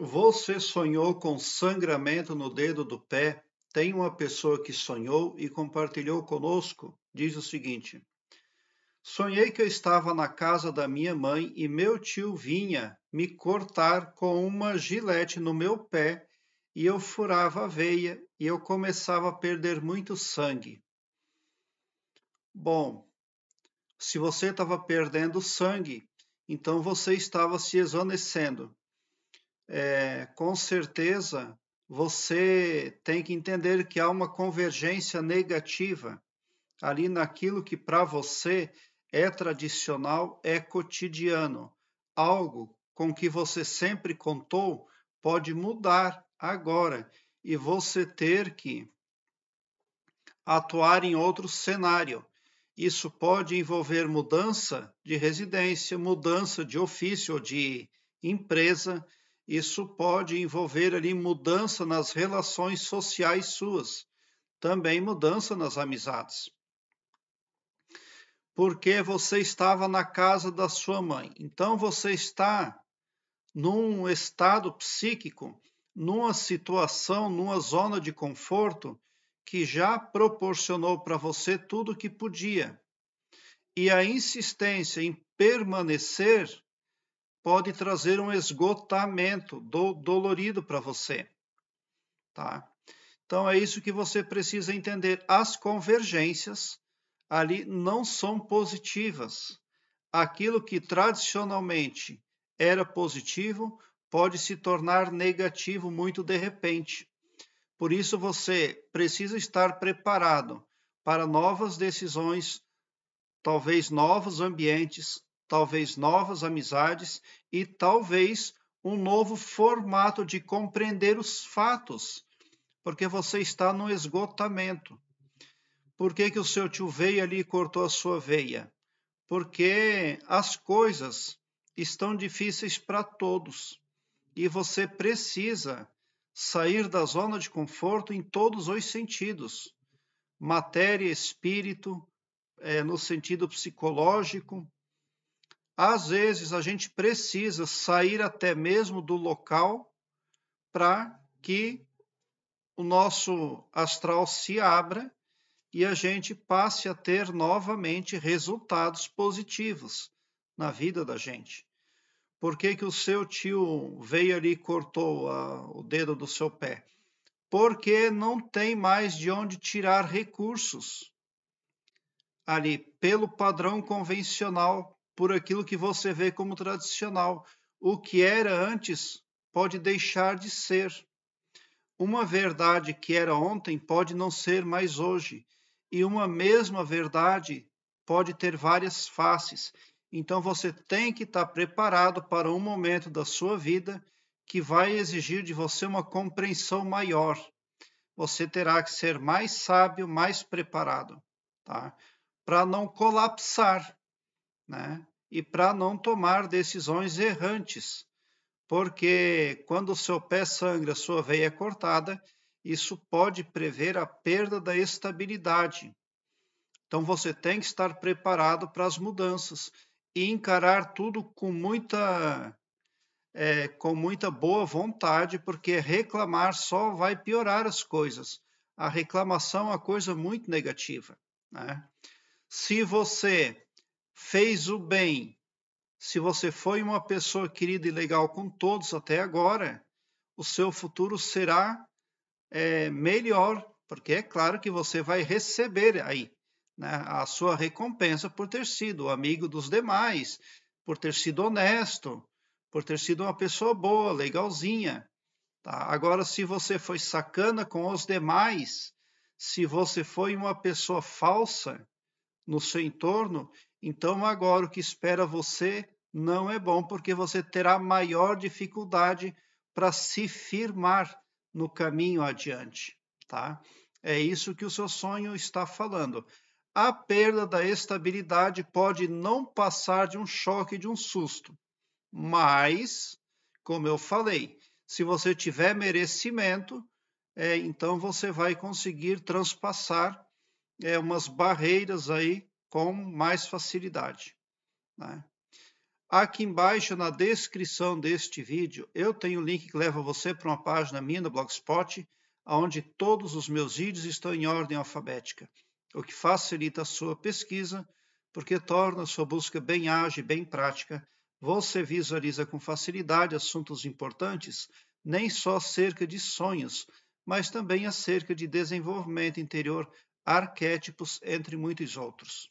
Você sonhou com sangramento no dedo do pé? Tem uma pessoa que sonhou e compartilhou conosco. Diz o seguinte: Sonhei que eu estava na casa da minha mãe e meu tio vinha me cortar com uma gilete no meu pé e eu furava a veia e eu começava a perder muito sangue. Bom, se você estava perdendo sangue, então você estava se exonecendo é, com certeza você tem que entender que há uma convergência negativa ali naquilo que para você é tradicional, é cotidiano. Algo com que você sempre contou pode mudar agora e você ter que atuar em outro cenário. Isso pode envolver mudança de residência, mudança de ofício ou de empresa, isso pode envolver ali mudança nas relações sociais suas, também mudança nas amizades. Porque você estava na casa da sua mãe, então você está num estado psíquico, numa situação, numa zona de conforto que já proporcionou para você tudo o que podia. E a insistência em permanecer pode trazer um esgotamento do, dolorido para você, tá? Então é isso que você precisa entender. As convergências ali não são positivas. Aquilo que tradicionalmente era positivo pode se tornar negativo muito de repente. Por isso você precisa estar preparado para novas decisões, talvez novos ambientes, talvez novas amizades e talvez um novo formato de compreender os fatos, porque você está no esgotamento. Por que, que o seu tio veio ali e cortou a sua veia? Porque as coisas estão difíceis para todos e você precisa sair da zona de conforto em todos os sentidos matéria, espírito, é, no sentido psicológico, às vezes a gente precisa sair até mesmo do local para que o nosso astral se abra e a gente passe a ter novamente resultados positivos na vida da gente. Por que, que o seu tio veio ali e cortou a, o dedo do seu pé? Porque não tem mais de onde tirar recursos ali, pelo padrão convencional por aquilo que você vê como tradicional. O que era antes pode deixar de ser. Uma verdade que era ontem pode não ser mais hoje. E uma mesma verdade pode ter várias faces. Então você tem que estar preparado para um momento da sua vida que vai exigir de você uma compreensão maior. Você terá que ser mais sábio, mais preparado, tá? Para não colapsar, né? e para não tomar decisões errantes, porque quando o seu pé sangra, sua veia é cortada, isso pode prever a perda da estabilidade. Então você tem que estar preparado para as mudanças e encarar tudo com muita é, com muita boa vontade, porque reclamar só vai piorar as coisas. A reclamação é uma coisa muito negativa. Né? Se você fez o bem. Se você foi uma pessoa querida e legal com todos até agora, o seu futuro será é, melhor, porque é claro que você vai receber aí né, a sua recompensa por ter sido amigo dos demais, por ter sido honesto, por ter sido uma pessoa boa, legalzinha. Tá? Agora, se você foi sacana com os demais, se você foi uma pessoa falsa no seu entorno, então, agora o que espera você não é bom, porque você terá maior dificuldade para se firmar no caminho adiante, tá? É isso que o seu sonho está falando. A perda da estabilidade pode não passar de um choque, de um susto, mas, como eu falei, se você tiver merecimento, é, então você vai conseguir transpassar é, umas barreiras aí com mais facilidade. Né? Aqui embaixo, na descrição deste vídeo, eu tenho um link que leva você para uma página minha no Blogspot, onde todos os meus vídeos estão em ordem alfabética, o que facilita a sua pesquisa, porque torna a sua busca bem ágil e bem prática. Você visualiza com facilidade assuntos importantes, nem só acerca de sonhos, mas também acerca de desenvolvimento interior, arquétipos, entre muitos outros.